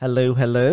Hello, hello.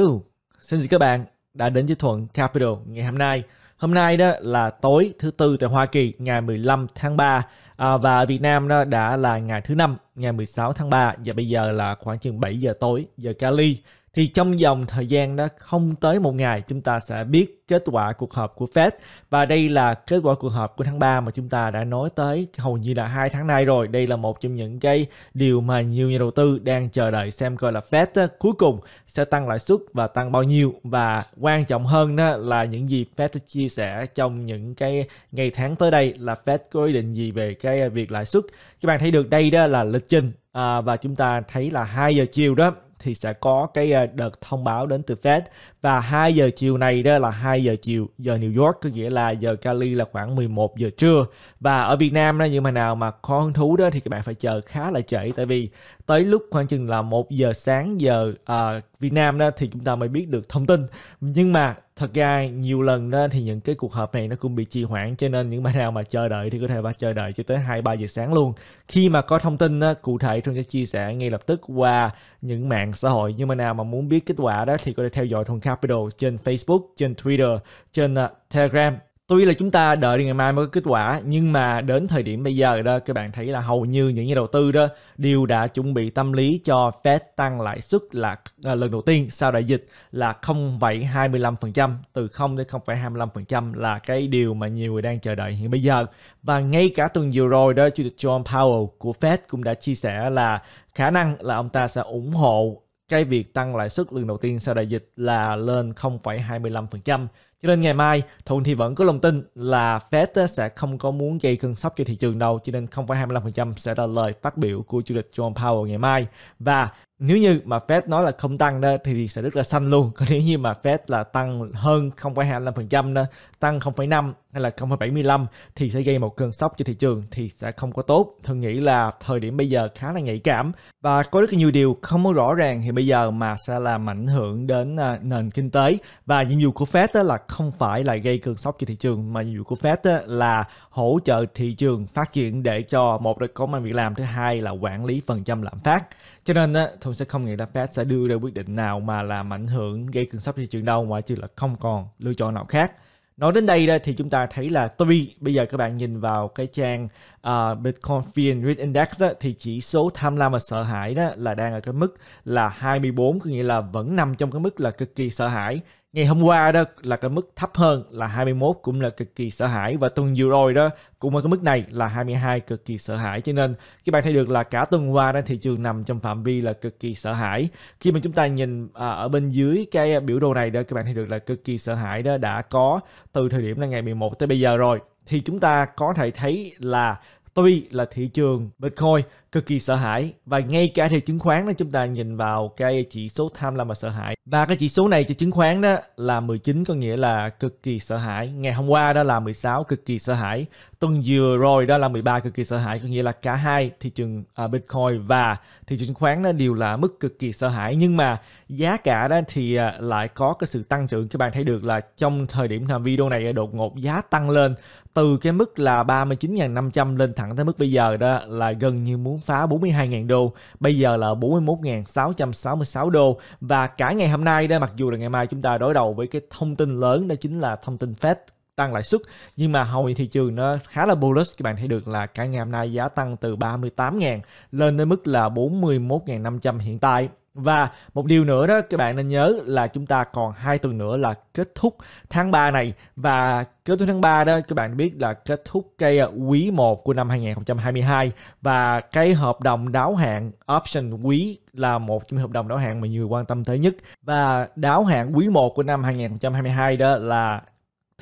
Xin chào các bạn đã đến với Thuận Capital ngày hôm nay. Hôm nay đó là tối thứ tư tại Hoa Kỳ ngày 15 tháng 3 à, và Việt Nam đó đã là ngày thứ năm ngày 16 tháng 3 và bây giờ là khoảng chừng 7 giờ tối giờ Cali thì trong vòng thời gian đó không tới một ngày chúng ta sẽ biết kết quả cuộc họp của Fed và đây là kết quả cuộc họp của tháng 3 mà chúng ta đã nói tới hầu như là hai tháng nay rồi đây là một trong những cái điều mà nhiều nhà đầu tư đang chờ đợi xem coi là Fed đó, cuối cùng sẽ tăng lãi suất và tăng bao nhiêu và quan trọng hơn đó là những gì Fed chia sẻ trong những cái ngày tháng tới đây là Fed có ý định gì về cái việc lãi suất các bạn thấy được đây đó là lịch trình à, và chúng ta thấy là 2 giờ chiều đó thì sẽ có cái ờ, đợt thông báo đến từ Fed và 2 giờ chiều này đó là 2 giờ chiều giờ New York có nghĩa là giờ Cali là khoảng 11 giờ trưa và ở Việt Nam đó như mà nào mà có hứng thú đó thì các bạn phải chờ khá là trễ tại vì tới lúc khoảng chừng là 1 giờ sáng giờ uh, Việt Nam đó thì chúng ta mới biết được thông tin nhưng mà thật ra nhiều lần đó thì những cái cuộc họp này nó cũng bị trì hoãn cho nên những bạn nào mà chờ đợi thì có thể bạn chờ đợi cho tới 2 3 giờ sáng luôn. Khi mà có thông tin đó, cụ thể Trung sẽ chia sẻ ngay lập tức qua những mạng xã hội. Nhưng mà nào mà muốn biết kết quả đó thì có thể theo dõi Thuần Capital trên Facebook, trên Twitter, trên à, Telegram tôi nghĩ là chúng ta đợi ngày mai mới có kết quả nhưng mà đến thời điểm bây giờ đó các bạn thấy là hầu như những nhà đầu tư đó đều đã chuẩn bị tâm lý cho Fed tăng lãi suất là à, lần đầu tiên sau đại dịch là 0,25% từ 0 đến 0,25% là cái điều mà nhiều người đang chờ đợi hiện bây giờ và ngay cả tuần vừa rồi đó chủ tịch John Powell của Fed cũng đã chia sẻ là khả năng là ông ta sẽ ủng hộ cái việc tăng lãi suất lần đầu tiên sau đại dịch là lên 0,25%. Cho nên ngày mai, Thuận thì vẫn có lòng tin là Fed sẽ không có muốn gây cơn sốc cho thị trường đâu, cho nên 0,25% sẽ là lời phát biểu của Chủ tịch John Powell ngày mai. Và nếu như mà Fed nói là không tăng đó thì sẽ rất là xanh luôn còn nếu như mà Fed là tăng hơn 0,25% đó tăng 0,5 hay là 0,75 thì sẽ gây một cơn sốc cho thị trường thì sẽ không có tốt thường nghĩ là thời điểm bây giờ khá là nhạy cảm và có rất là nhiều điều không có rõ ràng thì bây giờ mà sẽ làm ảnh hưởng đến à, nền kinh tế và nhiệm vụ của Fed đó là không phải là gây cơn sốc cho thị trường mà nhiệm vụ của Fed đó là hỗ trợ thị trường phát triển để cho một là có mang việc làm thứ hai là quản lý phần trăm lạm phát cho nên á Thùng sẽ không nghĩ là Fed sẽ đưa ra quyết định nào mà làm ảnh hưởng gây cơn sốc thị trường đâu ngoại trừ là không còn lựa chọn nào khác nói đến đây đây thì chúng ta thấy là tuy bây giờ các bạn nhìn vào cái trang uh, Bitcoin Fear Risk Index đó, thì chỉ số tham lam và sợ hãi đó là đang ở cái mức là 24 có nghĩa là vẫn nằm trong cái mức là cực kỳ sợ hãi ngày hôm qua đó là cái mức thấp hơn là 21 cũng là cực kỳ sợ hãi và tuần vừa rồi đó cũng ở cái mức này là 22 cực kỳ sợ hãi cho nên các bạn thấy được là cả tuần qua đó thị trường nằm trong phạm vi là cực kỳ sợ hãi khi mà chúng ta nhìn à, ở bên dưới cái biểu đồ này đó các bạn thấy được là cực kỳ sợ hãi đó đã có từ thời điểm là ngày 11 tới bây giờ rồi thì chúng ta có thể thấy là tuy là thị trường Bitcoin cực kỳ sợ hãi và ngay cả theo chứng khoán đó chúng ta nhìn vào cái chỉ số tham lam và sợ hãi và cái chỉ số này cho chứng khoán đó là 19 có nghĩa là cực kỳ sợ hãi ngày hôm qua đó là 16 cực kỳ sợ hãi tuần vừa rồi đó là 13 cực kỳ sợ hãi có nghĩa là cả hai thị trường uh, Bitcoin và thị trường chứng khoán đó đều là mức cực kỳ sợ hãi nhưng mà giá cả đó thì uh, lại có cái sự tăng trưởng các bạn thấy được là trong thời điểm làm video này đột ngột giá tăng lên từ cái mức là 39.500 lên thẳng tới mức bây giờ đó là gần như muốn phá 42.000 đô, bây giờ là 41.666 đô và cả ngày hôm nay đây mặc dù là ngày mai chúng ta đối đầu với cái thông tin lớn đó chính là thông tin Fed tăng lãi suất nhưng mà hầu thị trường nó khá là bullish các bạn thấy được là cả ngày hôm nay giá tăng từ 38.000 lên đến mức là 41.500 hiện tại và một điều nữa đó các bạn nên nhớ là chúng ta còn hai tuần nữa là kết thúc tháng 3 này và kết thúc tháng 3 đó các bạn biết là kết thúc cây ờ, quý 1 của năm 2022 và cái hợp đồng đáo hạn option quý là một trong những hợp đồng đáo hạn mà nhiều quan tâm tới nhất và đáo hạn quý 1 của năm 2022 đó là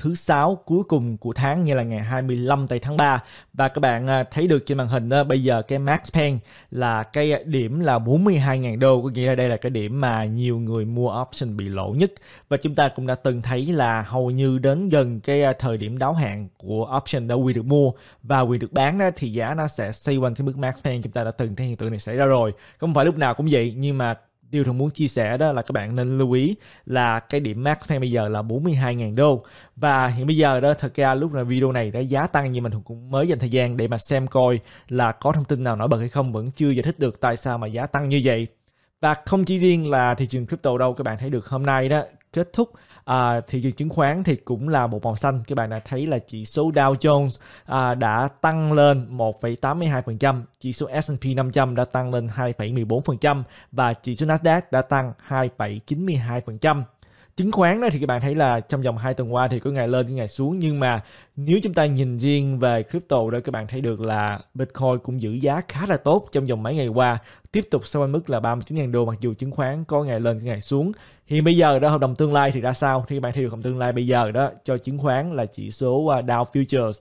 thứ sáu cuối cùng của tháng như là ngày 25 tây tháng 3 và các bạn à, thấy được trên màn hình bây giờ cái max pen là cái điểm là 42.000 đô có nghĩa là đây là cái điểm mà nhiều người mua option bị lỗ nhất và chúng ta cũng đã từng thấy là hầu như đến gần cái à, thời điểm đáo hạn của option đã quy được mua và quy được bán thì giá nó sẽ xoay quanh cái mức max pen chúng ta đã từng thấy hiện tượng này xảy ra rồi không phải lúc nào cũng vậy nhưng mà điều thường muốn chia sẻ đó là các bạn nên lưu ý là cái điểm max ngay bây giờ là 42.000 đô và hiện bây giờ đó thật ra lúc này video này đã giá tăng nhưng mình cũng mới dành thời gian để mà xem coi là có thông tin nào nổi bật hay không vẫn chưa giải thích được tại sao mà giá tăng như vậy và không chỉ riêng là thị trường crypto đâu các bạn thấy được hôm nay đó kết thúc à, thị trường chứng khoán thì cũng là một màu xanh các bạn đã thấy là chỉ số Dow Jones à, đã tăng lên 1,82% chỉ số S&P 500 đã tăng lên 2,14% và chỉ số Nasdaq đã tăng 2,92% chứng khoán đó thì các bạn thấy là trong vòng hai tuần qua thì có ngày lên có ngày xuống nhưng mà nếu chúng ta nhìn riêng về crypto đó các bạn thấy được là Bitcoin cũng giữ giá khá là tốt trong vòng mấy ngày qua tiếp tục sau quanh mức là 39.000 đô mặc dù chứng khoán có ngày lên có ngày xuống thì bây giờ đó hợp đồng tương lai thì ra sao thì các bạn thấy được hợp đồng tương lai bây giờ đó cho chứng khoán là chỉ số uh, Dow Futures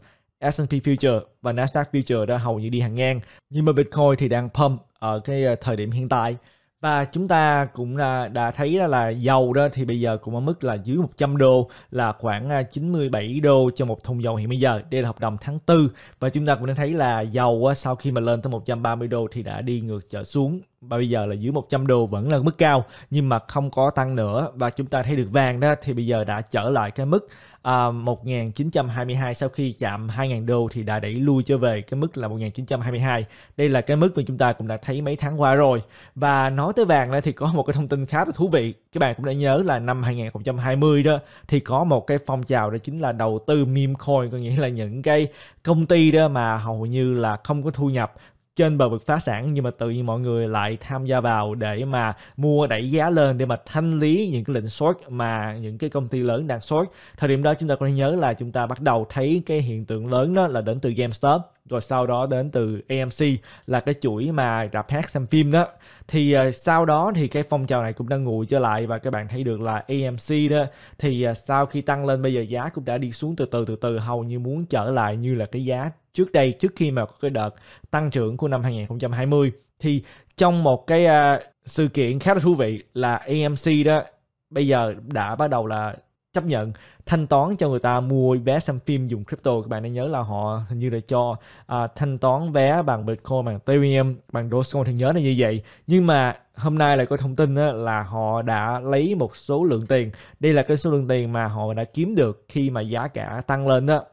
S&P Future và Nasdaq Future đã hầu như đi hàng ngang nhưng mà Bitcoin thì đang pump ở cái uh, thời điểm hiện tại và chúng ta cũng đã, đã thấy là, là dầu đó thì bây giờ cũng ở mức là dưới 100 đô là khoảng 97 à, đô cho một thùng dầu hiện bây giờ. Đây là hợp đồng tháng 4 và chúng ta cũng đã thấy là dầu sau khi mà lên tới 130 đô thì đã đi ngược trở xuống và bây giờ là dưới 100 đô vẫn là mức cao nhưng mà không có tăng nữa và chúng ta thấy được vàng đó thì bây giờ đã trở lại cái mức à, 1922 sau khi chạm 2.000 đô thì đã đẩy lui trở về cái mức là 1922 đây là cái mức mà chúng ta cũng đã thấy mấy tháng qua rồi và nói tới vàng này thì có một cái thông tin khá là thú vị các bạn cũng đã nhớ là năm 2020 đó thì có một cái phong trào đó chính là đầu tư meme coin có nghĩa là những cái công ty đó mà hầu như là không có thu nhập trên bờ vực phá sản nhưng mà tự nhiên mọi người lại tham gia vào để mà mua đẩy giá lên để mà thanh lý những cái lệnh short mà những cái công ty lớn đang short thời điểm đó chúng ta có thể nhớ là chúng ta bắt đầu thấy cái hiện tượng lớn đó là đến từ GameStop rồi sau đó đến từ AMC là cái chuỗi mà rạp hát xem phim đó thì uh, sau đó thì cái phong trào này cũng đang nguội trở lại và các bạn thấy được là AMC đó thì uh, sau khi tăng lên bây giờ giá cũng đã đi xuống từ từ từ từ hầu như muốn trở lại như là cái giá trước đây trước khi mà có cái đợt tăng trưởng của năm 2020 thì trong một cái uh, sự kiện khá là thú vị là AMC đó bây giờ đã bắt đầu là chấp nhận thanh toán cho người ta mua vé xem phim dùng crypto các bạn nên nhớ là họ hình như là cho à, thanh toán vé bằng bitcoin bằng ethereum bằng dogecoin thì nhớ là như vậy nhưng mà hôm nay lại có thông tin á, là họ đã lấy một số lượng tiền đây là cái số lượng tiền mà họ đã kiếm được khi mà giá cả tăng lên đó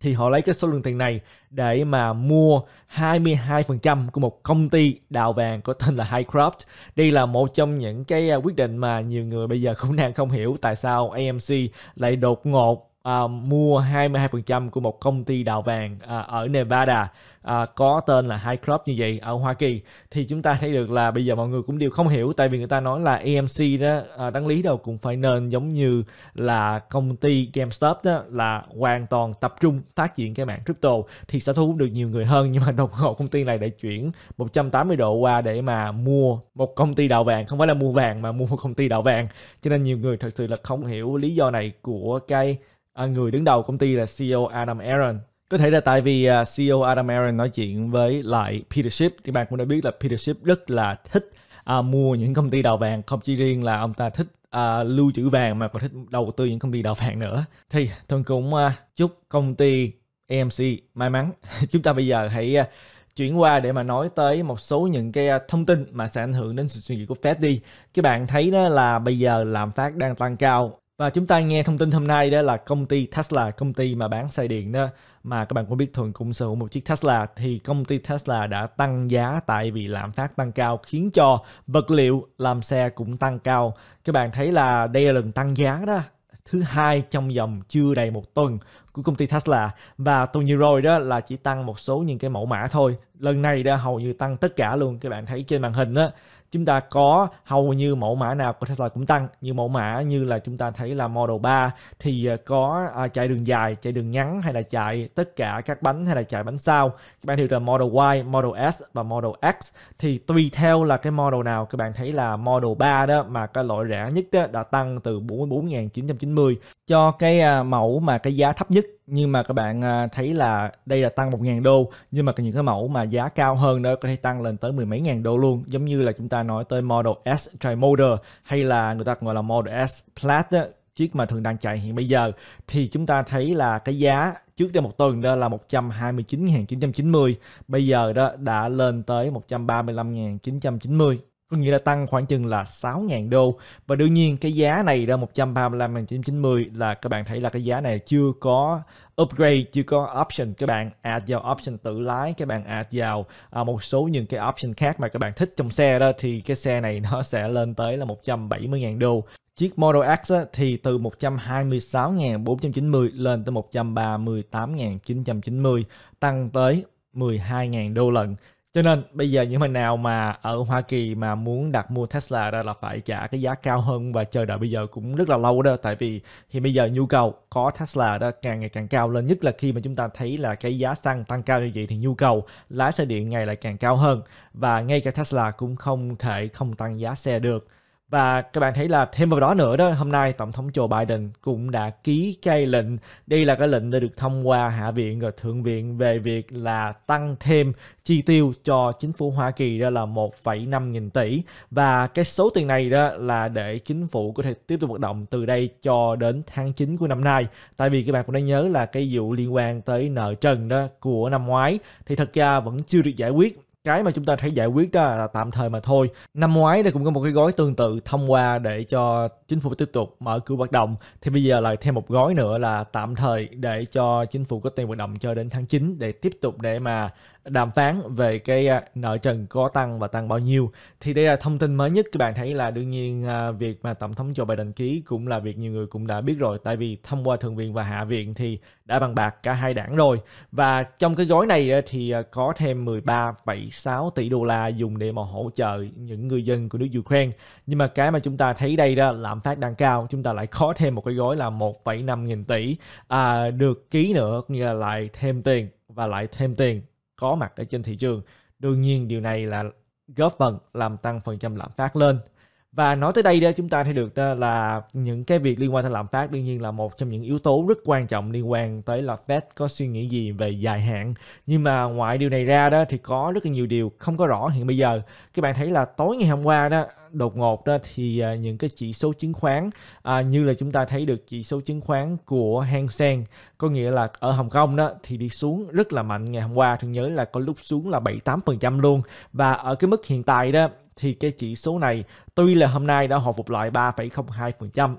thì họ lấy cái số lượng tiền này để mà mua 22% của một công ty đào vàng có tên là Highcroft. Đây là một trong những cái à, quyết định mà nhiều người bây giờ cũng đang không hiểu tại sao AMC lại đột ngột uh, mua 22% của một công ty đào vàng uh, ở Nevada uh, có tên là High Club như vậy ở Hoa Kỳ thì chúng ta thấy được là bây giờ mọi người cũng đều không hiểu tại vì người ta nói là AMC e đó uh, đáng lý đâu cũng phải nên giống như là công ty GameStop đó là hoàn toàn tập trung phát triển cái mạng crypto thì sẽ thu hút được nhiều người hơn nhưng mà đồng hồ công ty này đã chuyển 180 độ qua để mà mua một công ty đào vàng không phải là mua vàng mà mua một công ty đào vàng cho nên nhiều người thật sự là không hiểu lý do này của cái à, người đứng đầu công ty là CEO Adam Aaron có thể là tại vì uh, à, CEO Adam Aaron nói chuyện với lại Peter Schiff thì bạn cũng đã biết là Peter Schiff rất là thích uh, mua những công ty đào vàng không chỉ riêng là ông ta thích uh, lưu trữ vàng mà còn thích đầu tư những công ty đào vàng nữa thì tôi cũng uh, chúc công ty AMC may mắn chúng ta bây giờ hãy uh, chuyển qua để mà nói tới một số những cái thông tin mà sẽ ảnh hưởng đến sự suy nghĩ của Fed đi. Các bạn thấy đó là bây giờ lạm phát đang tăng cao và chúng ta nghe thông tin hôm nay đó là công ty Tesla, công ty mà bán xe điện đó mà các bạn cũng biết Thuận cũng sở hữu một chiếc Tesla thì công ty Tesla đã tăng giá tại vì lạm phát tăng cao khiến cho vật liệu làm xe cũng tăng cao. Các bạn thấy là đây là lần tăng giá đó thứ hai trong vòng chưa đầy một tuần của công ty Tesla và tuần vừa rồi đó là chỉ tăng một số những cái mẫu mã thôi lần này đã hầu như tăng tất cả luôn các bạn thấy trên màn hình đó chúng ta có hầu như mẫu mã nào của Tesla cũng tăng như mẫu mã như là chúng ta thấy là Model 3 thì à, có à, chạy đường dài chạy đường ngắn hay là chạy tất cả các bánh hay là chạy bánh sau các bạn hiểu là Model Y Model S và Model X thì tùy theo là cái model nào các bạn thấy là Model 3 đó mà cái loại rẻ nhất đó đã tăng từ 44.990 cho cái à, mẫu mà cái giá thấp nhất nhưng mà các bạn à, thấy là đây là tăng 1.000 đô nhưng mà những cái mẫu mà giá cao hơn đó có thể tăng lên tới mười mấy ngàn đô luôn giống như là chúng ta nói tới Model S tri hay là người ta gọi là Model S Plaid đó, chiếc mà thường đang chạy hiện bây giờ thì chúng ta thấy là cái giá trước đây một tuần đó là 129.990 bây giờ đó đã lên tới 135.990 có nghĩa là tăng khoảng chừng là 6.000 đô và đương nhiên cái giá này ra 135.990 là các bạn thấy là cái giá này chưa có upgrade chưa có option các bạn add vào option tự lái các bạn add vào à, một số những cái option khác mà các bạn thích trong xe đó thì cái xe này nó sẽ lên tới là 170.000 đô Chiếc Model X thì từ 126.490 lên tới 138.990, tăng tới 12.000 đô lần cho nên bây giờ những người nào mà ở Hoa Kỳ mà muốn đặt mua Tesla ra là phải trả cái giá cao hơn và chờ đợi bây giờ cũng rất là lâu đó tại vì thì bây giờ nhu cầu có Tesla đó càng ngày càng cao lên nhất là khi mà chúng ta thấy là cái giá xăng tăng cao như vậy thì nhu cầu lái xe điện ngày lại càng cao hơn và ngay cả Tesla cũng không thể không tăng giá xe được và các bạn thấy là thêm vào đó nữa đó, hôm nay Tổng thống Joe Biden cũng đã ký cái lệnh, đây là cái lệnh đã được thông qua Hạ viện và Thượng viện về việc là tăng thêm chi tiêu cho chính phủ Hoa Kỳ đó là 1,5 nghìn tỷ. Và cái số tiền này đó là để chính phủ có thể tiếp tục hoạt động từ đây cho đến tháng 9 của năm nay. Tại vì các bạn cũng đã nhớ là cái vụ liên quan tới nợ trần đó của năm ngoái thì thật ra vẫn chưa được giải quyết cái mà chúng ta thấy giải quyết đó là tạm thời mà thôi năm ngoái đây cũng có một cái gói tương tự thông qua để cho chính phủ tiếp tục mở cửa hoạt động thì bây giờ là thêm một gói nữa là tạm thời để cho chính phủ có tiền hoạt động cho đến tháng 9 để tiếp tục để mà đàm phán về cái à, nợ trần có tăng và tăng bao nhiêu thì đây là thông tin mới nhất các bạn thấy là đương nhiên à, việc mà tổng thống Joe Biden ký cũng là việc nhiều người cũng đã biết rồi tại vì thông qua thượng viện và hạ viện thì đã bàn bạc cả hai đảng rồi và trong cái gói này à, thì có thêm 13,6 tỷ đô la dùng để mà hỗ trợ những người dân của nước Ukraine nhưng mà cái mà chúng ta thấy đây đó là lạm phát đang cao chúng ta lại có thêm một cái gói là 1,5 nghìn tỷ à, được ký nữa nghĩa là lại thêm tiền và lại thêm tiền có mặt ở trên thị trường đương nhiên điều này là góp phần làm tăng phần trăm lạm phát lên và nói tới đây đó chúng ta thấy được đó là những cái việc liên quan tới lạm phát đương nhiên là một trong những yếu tố rất quan trọng liên quan tới là Fed có suy nghĩ gì về dài hạn. Nhưng mà ngoài điều này ra đó thì có rất là nhiều điều không có rõ hiện bây giờ. Các bạn thấy là tối ngày hôm qua đó đột ngột đó thì à, những cái chỉ số chứng khoán à, như là chúng ta thấy được chỉ số chứng khoán của Hang Seng có nghĩa là ở Hồng Kông đó thì đi xuống rất là mạnh ngày hôm qua tôi nhớ là có lúc xuống là 7 8% luôn và ở cái mức hiện tại đó thì cái chỉ số này tuy là hôm nay đã hồi phục lại 3,02%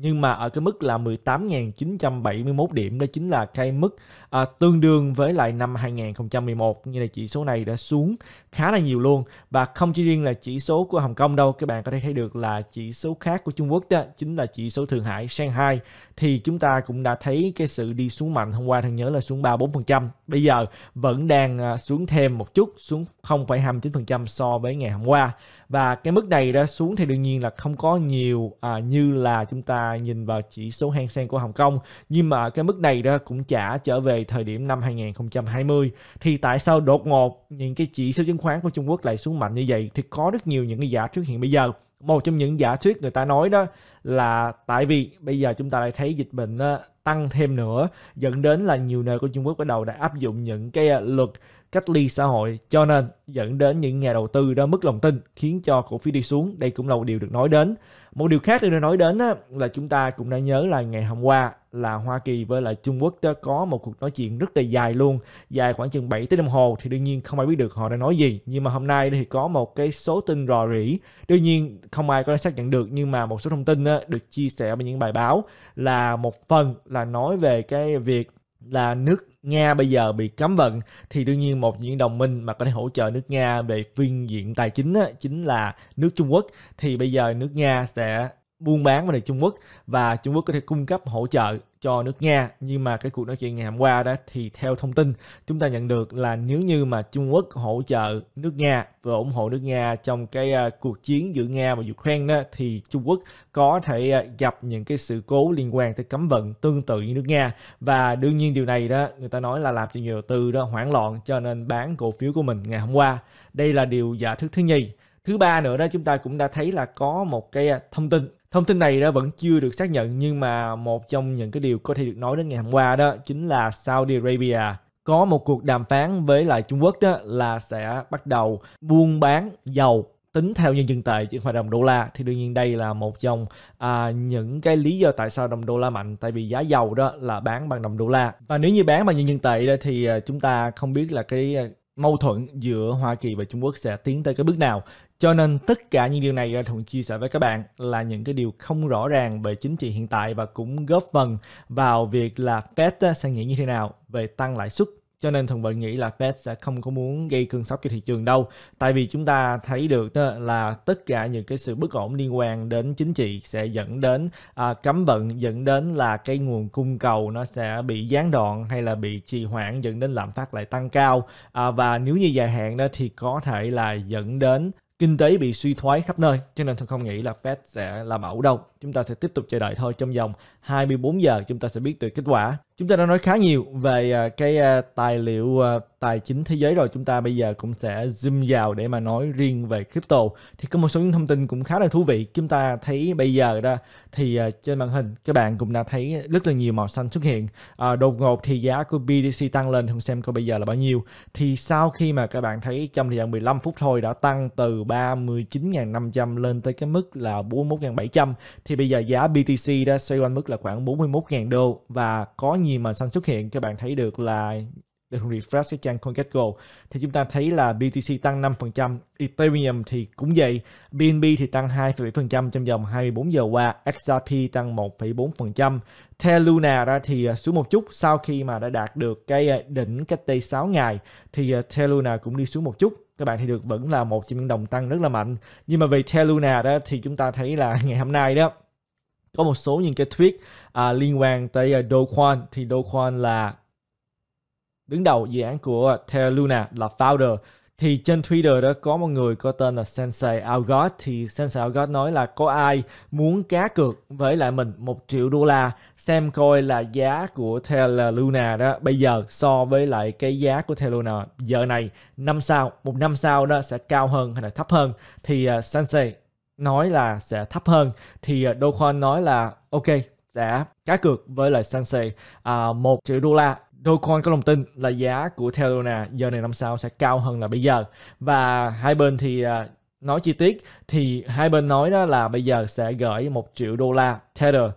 nhưng mà ở cái mức là 18.971 điểm đó chính là cái mức à, tương đương với lại năm 2011 như là chỉ số này đã xuống khá là nhiều luôn và không chỉ riêng là chỉ số của Hồng Kông đâu các bạn có thể thấy được là chỉ số khác của Trung Quốc đó chính là chỉ số Thượng Hải Shanghai thì chúng ta cũng đã thấy cái sự đi xuống mạnh hôm qua thằng nhớ là xuống 3 4% bây giờ vẫn đang à, xuống thêm một chút xuống 0,29% so với ngày hôm qua và cái mức này đã xuống thì đương nhiên là không có nhiều à, như là chúng ta nhìn vào chỉ số Hang Seng của Hồng Kông nhưng mà cái mức này đó cũng trả trở về thời điểm năm 2020 thì tại sao đột ngột những cái chỉ số chứng khoán của Trung Quốc lại xuống mạnh như vậy thì có rất nhiều những cái giả thuyết hiện bây giờ một trong những giả thuyết người ta nói đó là tại vì bây giờ chúng ta lại thấy dịch bệnh ờ, tăng thêm nữa dẫn đến là nhiều nơi của Trung Quốc bắt đầu đã áp dụng những cái ờ, luật cách ly xã hội cho nên dẫn đến những nhà đầu tư đó mất lòng tin khiến cho cổ phiếu đi xuống đây cũng là một điều được nói đến một điều khác được nói đến là chúng ta cũng đã nhớ là ngày hôm qua là Hoa Kỳ với lại Trung Quốc đó có một cuộc nói chuyện rất là dài luôn dài khoảng chừng 7 tới đồng hồ thì đương nhiên không ai biết được họ đã nói gì nhưng mà hôm nay thì có một cái số tin rò rỉ đương nhiên không ai có thể xác nhận được nhưng mà một số thông tin được chia sẻ bằng những bài báo là một phần là nói về cái việc là nước Nga bây giờ bị cấm vận thì đương nhiên một những đồng minh mà có thể hỗ trợ nước Nga về phương diện tài chính á, chính là nước Trung Quốc thì bây giờ nước Nga sẽ buôn bán với Trung Quốc và Trung Quốc có thể cung cấp hỗ trợ cho nước Nga nhưng mà cái cuộc nói chuyện ngày hôm qua đó thì theo thông tin chúng ta nhận được là nếu như mà Trung Quốc hỗ trợ nước Nga và ủng hộ nước Nga trong cái uh, cuộc chiến giữa Nga và Ukraine đó thì Trung Quốc có thể uh, gặp những cái sự cố liên quan tới cấm vận tương tự như nước Nga và đương nhiên điều này đó người ta nói là làm cho nhiều đầu tư đó hoảng loạn cho nên bán cổ phiếu của mình ngày hôm qua đây là điều giả thuyết thứ nhì thứ ba nữa đó chúng ta cũng đã thấy là có một cái à, thông tin Thông tin này đã vẫn chưa được xác nhận nhưng mà một trong những cái điều có thể được nói đến ngày hôm qua đó chính là Saudi Arabia có một cuộc đàm phán với lại Trung Quốc đó là sẽ bắt đầu buôn bán dầu tính theo nhân dân tệ chứ không phải đồng đô la thì đương nhiên đây là một trong à, những cái lý do tại sao đồng đô la mạnh tại vì giá dầu đó là bán bằng đồng đô la và nếu như bán bằng nhân dân tệ đó thì à, chúng ta không biết là cái à, mâu thuẫn giữa Hoa Kỳ và Trung Quốc sẽ tiến tới cái bước nào cho nên tất cả những điều này là Thuận chia sẻ với các bạn là những cái điều không rõ ràng về chính trị hiện tại và cũng góp phần vào việc là Fed sẽ nghĩ như thế nào về tăng lãi suất cho nên thuận vẫn nghĩ là Fed sẽ không có muốn gây cơn sốc cho thị trường đâu tại vì chúng ta thấy được đó là tất cả những cái sự bất ổn liên quan đến chính trị sẽ dẫn đến à, cấm vận dẫn đến là cái nguồn cung cầu nó sẽ bị gián đoạn hay là bị trì hoãn dẫn đến lạm phát lại tăng cao à, và nếu như dài hạn đó thì có thể là dẫn đến kinh tế bị suy thoái khắp nơi cho nên tôi không nghĩ là Fed sẽ làm ẩu đâu Chúng ta sẽ tiếp tục chờ đợi thôi trong vòng 24 giờ chúng ta sẽ biết được kết quả. Chúng ta đã nói khá nhiều về à, cái à, tài liệu à, tài chính thế giới rồi. Chúng ta bây giờ cũng sẽ zoom vào để mà nói riêng về crypto. Thì có một số những thông tin cũng khá là thú vị. Chúng ta thấy bây giờ đó thì trên màn hình các bạn cũng đã thấy rất là nhiều màu xanh xuất hiện. À, đột ngột thì giá của BTC tăng lên. Không xem coi bây giờ là bao nhiêu. Thì sau khi mà các bạn thấy trong thời gian 15 phút thôi đã tăng từ 39.500 lên tới cái mức là 41.700 thì bây giờ giá BTC đã xoay quanh mức là khoảng 41.000 đô và có nhiều màn xanh xuất hiện các bạn thấy được là được refresh cái trang CoinGecko thì chúng ta thấy là BTC tăng 5%, Ethereum thì cũng vậy, BNB thì tăng 2,7% trong vòng 24 giờ qua, XRP tăng 1,4%, theo Luna ra thì à, xuống một chút sau khi mà đã đạt được cái à, đỉnh cách đây 6 ngày thì à, theo Luna cũng đi xuống một chút các bạn thì được vẫn là một trong những đồng tăng rất là mạnh nhưng mà về theo Luna đó thì chúng ta thấy là ngày hôm nay đó có một số những cái thuyết à, liên quan tới uh, à, Do thì Doquan là đứng đầu dự án của à, Terra Luna là founder thì trên Twitter đó có một người có tên là Sensei Algod thì Sensei Algod nói là có ai muốn cá cược với lại mình một triệu đô la xem coi là giá của Taylor Luna đó bây giờ so với lại cái giá của Taylor Luna giờ này năm sau một năm sau đó sẽ cao hơn hay là thấp hơn thì uh, Sensei nói là sẽ thấp hơn thì uh, à, Do Kwon nói là ok sẽ cá cược với lại Sensei uh, à, 1 triệu đô la Dogecoin có lòng tin là giá của Terra giờ này năm sau sẽ cao hơn là bây giờ và hai bên thì à, nói chi tiết thì hai bên nói đó là bây giờ sẽ gửi một triệu đô la Tether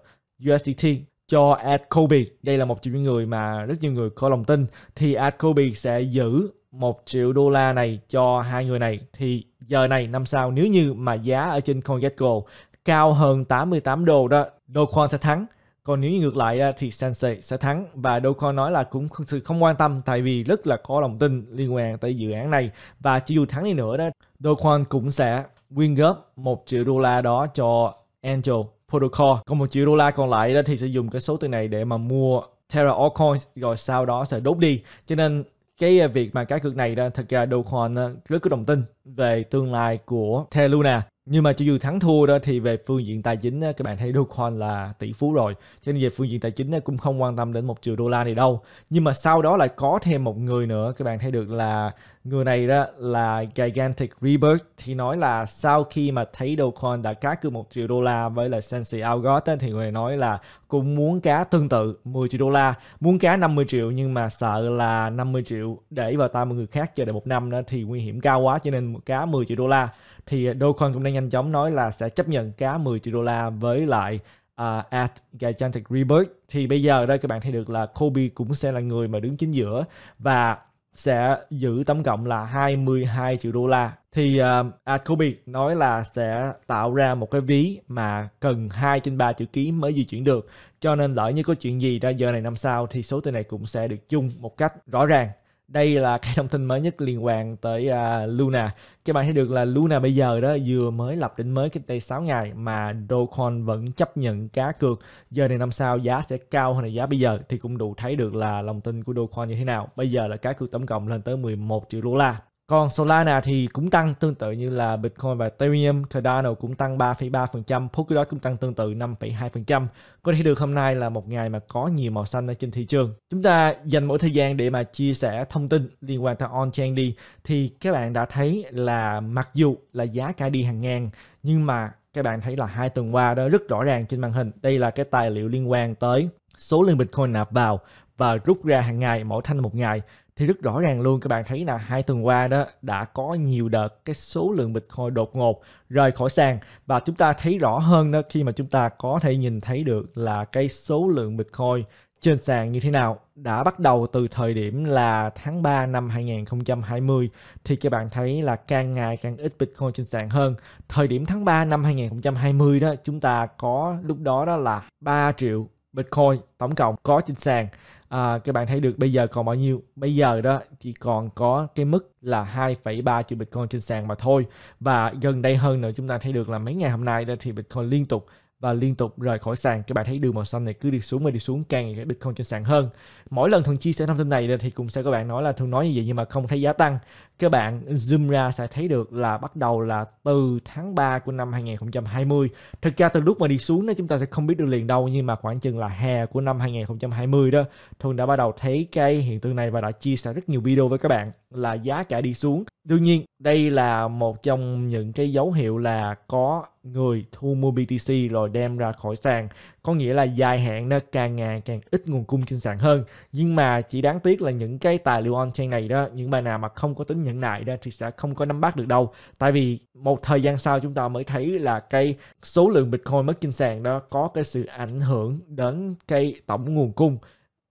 USDT cho Ad Kobe. Đây là một trong những người mà rất nhiều người có lòng tin thì Ad Kobe sẽ giữ một triệu đô la này cho hai người này thì giờ này năm sau nếu như mà giá ở trên CoinGecko cao hơn 88 đô đó, Dogecoin sẽ thắng còn nếu như ngược lại ra thì Sensei sẽ thắng và Dokon nói là cũng thực không quan tâm tại vì rất là có lòng tin liên quan tới dự án này và chỉ dù thắng đi nữa đó Dokon cũng sẽ quyên góp 1 triệu đô la đó cho Angel Protocol. Còn 1 triệu đô la còn lại đó thì sẽ dùng cái số tiền này để mà mua Terra altcoins rồi sau đó sẽ đốt đi. Cho nên cái à, việc mà cá cược này đó thật ra Dogecoin à, rất có đồng tin về tương lai của Terra Luna nhưng mà cho dù thắng thua đó thì về phương diện tài chính các bạn thấy Dogecoin là tỷ phú rồi cho nên về phương diện tài chính cũng không quan tâm đến một triệu đô la này đâu nhưng mà sau đó lại có thêm một người nữa các bạn thấy được là người này đó là Gigantic Rebirth thì nói là sau khi mà thấy Dogecoin đã cá cược một triệu đô la với là Sensei Algot thì người này nói là cũng muốn cá tương tự 10 triệu đô la muốn cá 50 triệu nhưng mà sợ là 50 triệu để vào tay một người khác chờ đợi một năm đó thì nguy hiểm cao quá cho nên cá 10 triệu đô la thì Dogecoin cũng đang nhanh chóng nói là sẽ chấp nhận cá 10 triệu đô la với lại uh, at Gigantic Rebirth thì bây giờ đây các bạn thấy được là Kobe cũng sẽ là người mà đứng chính giữa và sẽ giữ tổng cộng là 22 triệu đô la thì uh, ờ, Akobi nói là sẽ tạo ra một cái ví mà cần 2 trên 3 chữ ký mới di chuyển được cho nên lỡ như có chuyện gì ra giờ này năm sau thì số tiền này cũng sẽ được chung một cách rõ ràng đây là cái thông tin mới nhất liên quan tới uh, Luna. Các bạn thấy được là Luna bây giờ đó vừa mới lập đỉnh mới cách đây 6 ngày mà Dogecoin vẫn chấp nhận cá cược. Giờ này năm sau giá sẽ cao hơn là giá bây giờ thì cũng đủ thấy được là lòng tin của Dogecoin như thế nào. Bây giờ là cá cược tổng cộng lên tới 11 triệu đô la. Còn Solana thì cũng tăng tương tự như là Bitcoin và Ethereum, Cardano cũng tăng 3,3%, Polkadot cũng tăng tương tự 5,2%. Có thể được hôm nay là một ngày mà có nhiều màu xanh ở trên thị trường. Chúng ta dành mỗi thời gian để mà chia sẻ thông tin liên quan tới on-chain đi. Thì các bạn đã thấy là mặc dù là giá cả đi hàng ngàn nhưng mà các bạn thấy là hai tuần qua đó rất rõ ràng trên màn hình. Đây là cái tài liệu liên quan tới số lượng Bitcoin nạp vào và rút ra hàng ngày mỗi thanh một ngày thì rất rõ ràng luôn các bạn thấy là hai tuần qua đó đã có nhiều đợt cái số lượng Bitcoin đột ngột rời khỏi sàn và chúng ta thấy rõ hơn đó khi mà chúng ta có thể nhìn thấy được là cái số lượng Bitcoin trên sàn như thế nào đã bắt đầu từ thời điểm là tháng 3 năm 2020 thì các bạn thấy là càng ngày càng ít Bitcoin trên sàn hơn. Thời điểm tháng 3 năm 2020 đó chúng ta có lúc đó đó là 3 triệu Bitcoin tổng cộng có trên sàn à, các bạn thấy được bây giờ còn bao nhiêu bây giờ đó chỉ còn có cái mức là 2,3 triệu Bitcoin trên sàn mà thôi và gần đây hơn nữa chúng ta thấy được là mấy ngày hôm nay đó thì Bitcoin liên tục và liên tục rời khỏi sàn các bạn thấy đường màu xanh này cứ đi xuống và đi xuống càng ngày cái bitcoin trên sàn hơn mỗi lần thường chia sẻ thông tin này thì cũng sẽ các bạn nói là thường nói như vậy nhưng mà không thấy giá tăng các bạn zoom ra sẽ thấy được là bắt đầu là từ tháng 3 của năm 2020. Thực ra từ lúc mà đi xuống đó chúng ta sẽ không biết được liền đâu nhưng mà khoảng chừng là hè của năm 2020 đó, Thuần đã bắt đầu thấy cái hiện tượng này và đã chia sẻ rất nhiều video với các bạn là giá cả đi xuống. Đương nhiên, đây là một trong những cái dấu hiệu là có người thu mua BTC rồi đem ra khỏi sàn có nghĩa là dài hạn nó càng ngày càng ít nguồn cung trên sàn hơn nhưng mà chỉ đáng tiếc là những cái tài liệu on chain này đó những bài nào mà không có tính nhận nại đó thì sẽ không có nắm bắt được đâu tại vì một thời gian sau chúng ta mới thấy là cái số lượng bitcoin mất trên sàn đó có cái sự ảnh hưởng đến cái tổng nguồn cung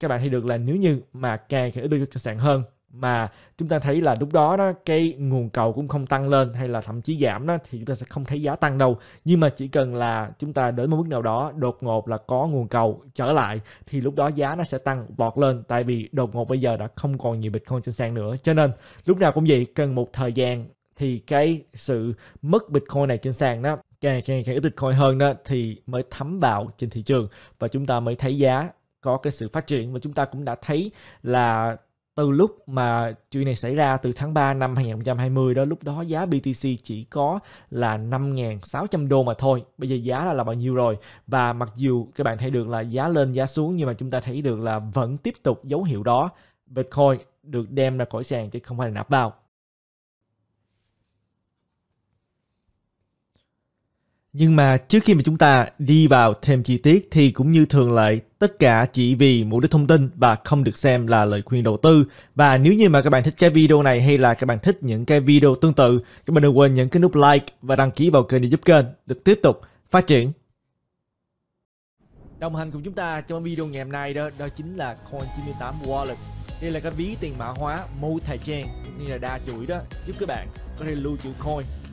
các bạn thấy được là nếu như mà càng ít đưa trên sàn hơn mà chúng ta thấy là lúc đó đó cái nguồn cầu cũng không tăng lên hay là thậm chí giảm đó thì chúng ta sẽ không thấy giá tăng đâu nhưng mà chỉ cần là chúng ta đến một mức nào đó đột ngột là có nguồn cầu trở lại thì lúc đó giá nó sẽ tăng bọt lên tại vì đột ngột bây giờ đã không còn nhiều bitcoin trên sàn nữa cho nên lúc nào cũng vậy cần một thời gian thì cái sự mất bitcoin này trên sàn đó càng càng càng ít bitcoin hơn đó thì mới thấm vào trên thị trường và chúng ta mới thấy giá có cái sự phát triển và chúng ta cũng đã thấy là từ lúc mà chuyện này xảy ra từ tháng 3 năm 2020 đó lúc đó giá BTC chỉ có là 5.600 đô mà thôi bây giờ giá là, là bao nhiêu rồi và mặc dù các bạn thấy được là giá lên giá xuống nhưng mà chúng ta thấy được là vẫn tiếp tục dấu hiệu đó Bitcoin được đem ra khỏi sàn chứ không phải là nạp vào Nhưng mà trước khi mà chúng ta đi vào thêm chi tiết thì cũng như thường lệ, tất cả chỉ vì mục đích thông tin và không được xem là lời khuyên đầu tư. Và nếu như mà các bạn thích cái video này hay là các bạn thích những cái video tương tự, các bạn đừng quên nhấn cái nút like và đăng ký vào kênh để giúp kênh được tiếp tục phát triển. Đồng hành cùng chúng ta trong video ngày hôm nay đó đó chính là Coin98 Wallet. Đây là cái ví tiền mã hóa multi-chain, như là đa chuỗi đó, giúp các bạn có thể lưu trữ coin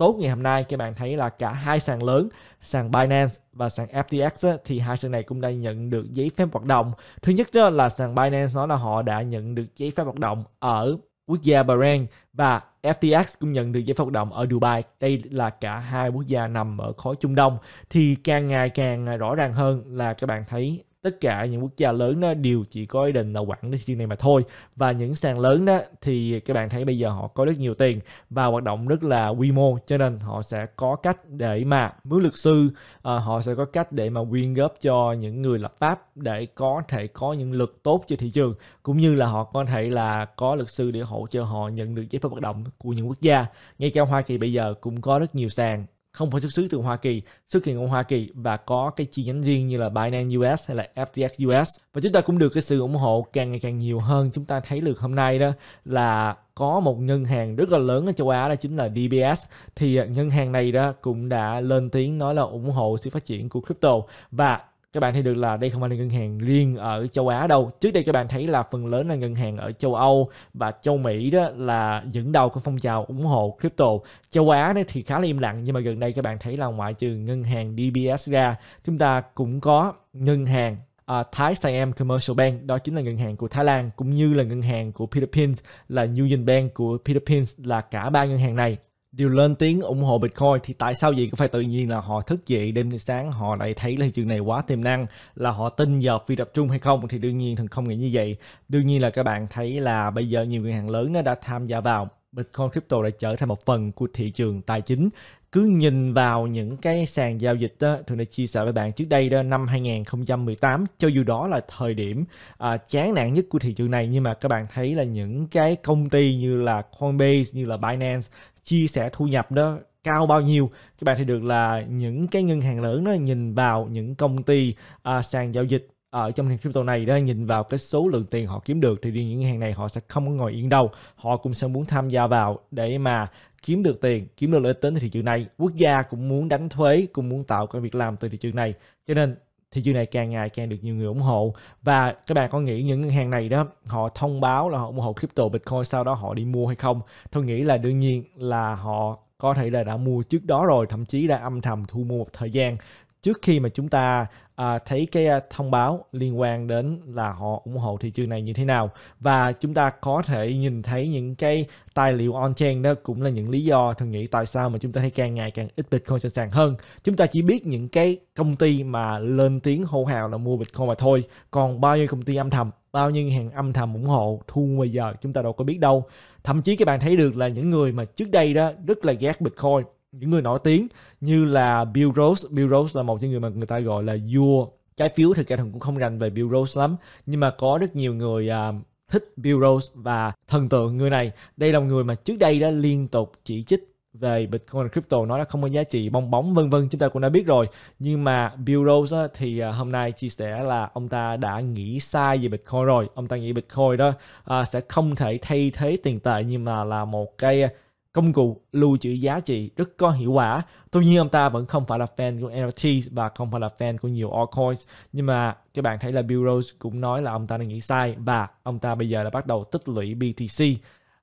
tốt ngày hôm nay các bạn thấy là cả hai sàn lớn sàn Binance và sàn FTX thì hai sàn này cũng đã nhận được giấy phép hoạt động thứ nhất đó là sàn Binance nói là họ đã nhận được giấy phép hoạt động ở quốc gia Bahrain và FTX cũng nhận được giấy phép hoạt động ở Dubai. Đây là cả hai quốc gia nằm ở khối Trung Đông. Thì càng ngày càng rõ ràng hơn là các bạn thấy tất cả những quốc gia lớn đó đều chỉ có ý định là quản lý thị trường này mà thôi và những sàn lớn đó thì các bạn thấy bây giờ họ có rất nhiều tiền và hoạt động rất là quy mô cho nên họ sẽ có cách để mà mướn luật sư à, họ sẽ có cách để mà quyên góp cho những người lập pháp để có thể có những lực tốt cho thị trường cũng như là họ có thể là có luật sư để hỗ trợ họ nhận được giấy phép hoạt động của những quốc gia ngay cả hoa kỳ bây giờ cũng có rất nhiều sàn không phải xuất xứ từ Hoa Kỳ, xuất hiện ở Hoa Kỳ và có cái chi nhánh riêng như là Binance US hay là FTX US. Và chúng ta cũng được cái sự ủng hộ càng ngày càng nhiều hơn. Chúng ta thấy được hôm nay đó là có một ngân hàng rất là lớn ở châu Á đó chính là DBS. Thì à, ngân hàng này đó cũng đã lên tiếng nói là ủng hộ sự phát triển của crypto và các bạn thấy được là đây không phải là ngân hàng riêng ở châu Á đâu. Trước đây các bạn thấy là phần lớn là ngân hàng ở châu Âu và châu Mỹ đó là dẫn đầu của phong trào ủng hộ crypto. Châu Á đấy thì khá là im lặng nhưng mà gần đây các bạn thấy là ngoại trừ ngân hàng DBS ra, chúng ta cũng có ngân hàng uh, Thái Siam Commercial Bank đó chính là ngân hàng của Thái Lan cũng như là ngân hàng của Philippines là Union Bank của Philippines là cả ba ngân hàng này đều lên tiếng ủng hộ Bitcoin thì tại sao vậy? Có phải tự nhiên là họ thức dậy đêm sáng họ lại thấy là chuyện này quá tiềm năng là họ tin vào phi tập trung hay không? Thì đương nhiên thường không nghĩ như vậy. Đương nhiên là các bạn thấy là bây giờ nhiều ngân hàng lớn nó đã tham gia vào Bitcoin Crypto đã trở thành một phần của thị trường tài chính cứ nhìn vào những cái sàn giao dịch đó, thường đã chia sẻ với bạn trước đây đó năm 2018 cho dù đó là thời điểm à, chán nản nhất của thị trường này nhưng mà các bạn thấy là những cái công ty như là Coinbase như là Binance chia sẻ thu nhập đó cao bao nhiêu các bạn thấy được là những cái ngân hàng lớn nó nhìn vào những công ty à, sàn giao dịch ở trong thị crypto này đó nhìn vào cái số lượng tiền họ kiếm được thì những ngân hàng này họ sẽ không có ngồi yên đâu họ cũng sẽ muốn tham gia vào để mà kiếm được tiền, kiếm được lợi tính đến thị trường này. Quốc gia cũng muốn đánh thuế, cũng muốn tạo cái việc làm từ thị trường này. Cho nên thị trường này càng ngày càng được nhiều người ủng hộ và các bạn có nghĩ những ngân hàng này đó họ thông báo là họ ủng hộ crypto bitcoin sau đó họ đi mua hay không tôi nghĩ là đương nhiên là họ có thể là đã mua trước đó rồi thậm chí đã âm thầm thu mua một thời gian trước khi mà chúng ta à, thấy cái à, thông báo liên quan đến là họ ủng hộ thị trường này như thế nào và chúng ta có thể nhìn thấy những cái tài liệu on-chain đó cũng là những lý do tôi nghĩ tại sao mà chúng ta thấy càng ngày càng ít Bitcoin trên sàn hơn. Chúng ta chỉ biết những cái công ty mà lên tiếng hô hào là mua Bitcoin mà thôi. Còn bao nhiêu công ty âm thầm, bao nhiêu hàng âm thầm ủng hộ thu bây giờ chúng ta đâu có biết đâu. Thậm chí các bạn thấy được là những người mà trước đây đó rất là ghét Bitcoin những người nổi tiếng như là Bill Rose Bill Rose là một trong người mà người ta gọi là vua trái phiếu thực ra thần cũng không rành về Bill Rose lắm nhưng mà có rất nhiều người uh, thích Bill Rose và thần tượng người này đây là một người mà trước đây đã liên tục chỉ trích về Bitcoin crypto nói là không có giá trị bong bóng vân vân chúng ta cũng đã biết rồi nhưng mà Bill Rose thì à, hôm nay chia sẻ là ông ta đã nghĩ sai về Bitcoin rồi ông ta nghĩ Bitcoin đó à, sẽ không thể thay thế tiền tệ nhưng mà là một cái công cụ lưu trữ giá trị rất có hiệu quả. Tuy nhiên ông ta vẫn không phải là fan của NFT và không phải là fan của nhiều altcoins. Nhưng mà các bạn thấy là Bill Rose cũng nói là ông ta đang nghĩ sai và ông ta bây giờ đã bắt đầu tích lũy BTC.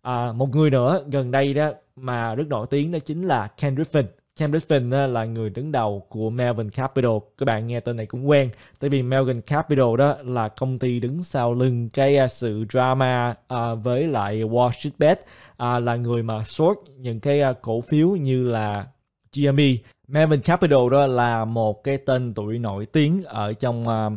À, một người nữa gần đây đó mà rất nổi tiếng đó chính là Ken Griffin. Ken Griffin là người đứng đầu của Melvin Capital. Các bạn nghe tên này cũng quen. Tại vì Melvin Capital đó là công ty đứng sau lưng cái sự drama uh, với lại Wall Street Bet à, là người mà short những cái à, cổ phiếu như là GME. Maven Capital đó là một cái tên tuổi nổi tiếng ở trong à,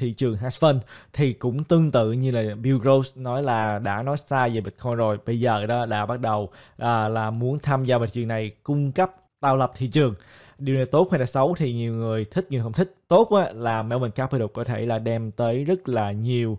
thị trường hedge fund thì cũng tương tự như là Bill Gross nói là đã nói sai về Bitcoin rồi bây giờ đó đã bắt đầu à, là muốn tham gia vào thị trường này cung cấp tạo lập thị trường điều này tốt hay là xấu thì nhiều người thích nhiều không thích tốt là Melbourne Capital có thể là đem tới rất là nhiều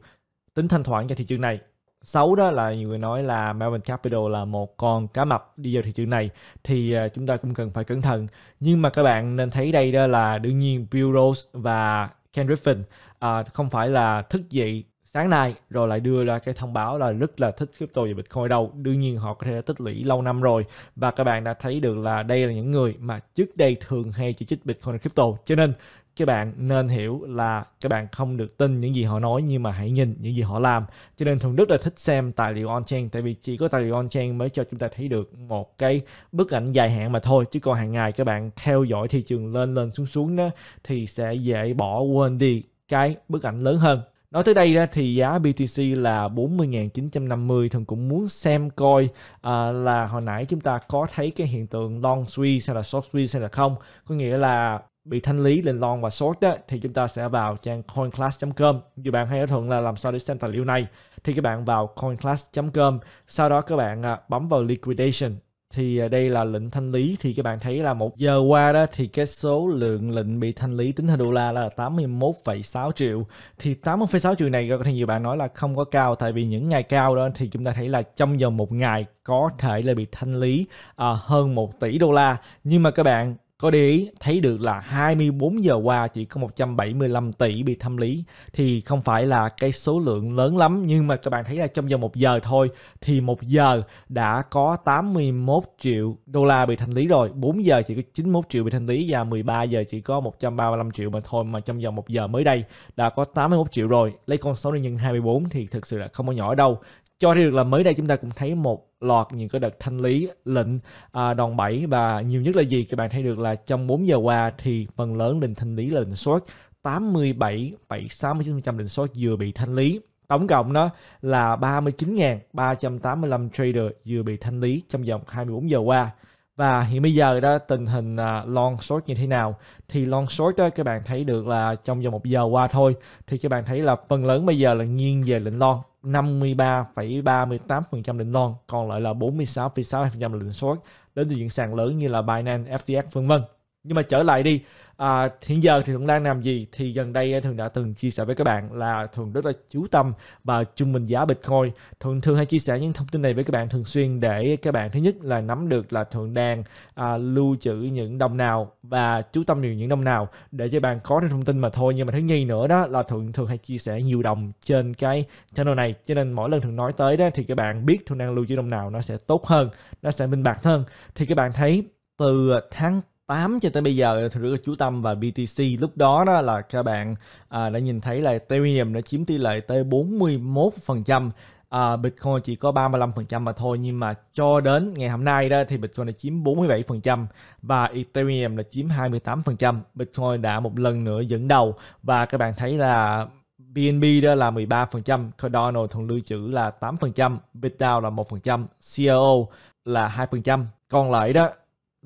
tính thanh khoản cho thị trường này xấu đó là nhiều người nói là Melbourne Capital là một con cá mập đi vào thị trường này thì à, chúng ta cũng cần phải cẩn thận nhưng mà các bạn nên thấy đây đó là đương nhiên Bill Rose và Ken Griffin à, không phải là thức dậy sáng nay rồi lại đưa ra cái thông báo là rất là thích crypto và bitcoin đâu đương nhiên họ có thể đã tích lũy lâu năm rồi và các bạn đã thấy được là đây là những người mà trước đây thường hay chỉ trích bitcoin và crypto cho nên các bạn nên hiểu là các bạn không được tin những gì họ nói nhưng mà hãy nhìn những gì họ làm cho nên thường rất là thích xem tài liệu on chain tại vì chỉ có tài liệu on chain mới cho chúng ta thấy được một cái bức ảnh dài hạn mà thôi chứ còn hàng ngày các bạn theo dõi thị trường lên lên xuống xuống đó thì sẽ dễ bỏ quên đi cái bức ảnh lớn hơn Nói tới đây ra thì giá BTC là 40.950 thường cũng muốn xem coi à, là hồi nãy chúng ta có thấy cái hiện tượng long squeeze hay là short squeeze hay là không có nghĩa là bị thanh lý lên lon và sort đó, thì chúng ta sẽ vào trang coinclass.com như bạn hay ở thuận là làm sao để xem tài liệu này thì các bạn vào coinclass.com sau đó các bạn à, bấm vào liquidation thì à, đây là lệnh thanh lý thì các bạn thấy là một giờ qua đó thì cái số lượng lệnh bị thanh lý tính theo đô la là 81,6 triệu thì 81,6 triệu này có thể nhiều bạn nói là không có cao tại vì những ngày cao đó thì chúng ta thấy là trong vòng một ngày có thể là bị thanh lý à, hơn 1 tỷ đô la nhưng mà các bạn có để ý thấy được là 24 giờ qua chỉ có 175 tỷ bị thâm lý thì không phải là cái số lượng lớn lắm nhưng mà các bạn thấy là trong vòng một giờ thôi thì một giờ đã có 81 triệu đô la bị thanh lý rồi 4 giờ chỉ có 91 triệu bị thanh lý và 13 giờ chỉ có 135 triệu mà thôi mà trong vòng một giờ mới đây đã có 81 triệu rồi lấy con số này nhân 24 thì thực sự là không có nhỏ đâu cho thấy được là mới đây chúng ta cũng thấy một lọt những cái đợt thanh lý lệnh à, đòn bẩy và nhiều nhất là gì các bạn thấy được là trong 4 giờ qua thì phần lớn lệnh thanh lý là lệnh short 87,69% lệnh short vừa bị thanh lý Tổng cộng đó là 39.385 trader vừa bị thanh lý trong vòng 24 giờ qua và hiện bây giờ đó tình hình uh, long short như thế nào thì long short đó các bạn thấy được là trong vòng một giờ qua thôi thì các bạn thấy là phần lớn bây giờ là nghiêng về lệnh long 53,38% lệnh long còn lại là 46,62% lệnh short đến từ những sàn lớn như là Binance, FTX vân vân nhưng mà trở lại đi à, hiện giờ thì thuận đang làm gì thì gần đây à, thường đã từng chia sẻ với các bạn là thường rất là chú tâm vào trung bình giá bitcoin thường thường hay chia sẻ những thông tin này với các bạn thường xuyên để các bạn thứ nhất là nắm được là thường đang à, lưu trữ những đồng nào và chú tâm nhiều những đồng nào để cho bạn có thêm thông tin mà thôi nhưng mà thứ nhì nữa đó là thường thường hay chia sẻ nhiều đồng trên cái channel này cho nên mỗi lần thường nói tới đó thì các bạn biết thường đang lưu trữ đồng nào nó sẽ tốt hơn nó sẽ minh bạch hơn thì các bạn thấy từ tháng 8 cho tới bây giờ thì của chú Tâm và BTC lúc đó đó là các bạn à, đã nhìn thấy là Ethereum đã chiếm tỷ lệ tới 41% à, Bitcoin chỉ có 35% mà thôi nhưng mà cho đến ngày hôm nay đó thì Bitcoin đã chiếm 47% và Ethereum là chiếm 28%. Bitcoin đã một lần nữa dẫn đầu và các bạn thấy là BNB đó là 13%, Cardano thuận lưu trữ là 8%, BitDAO là 1%, CRO là 2%. Còn lại đó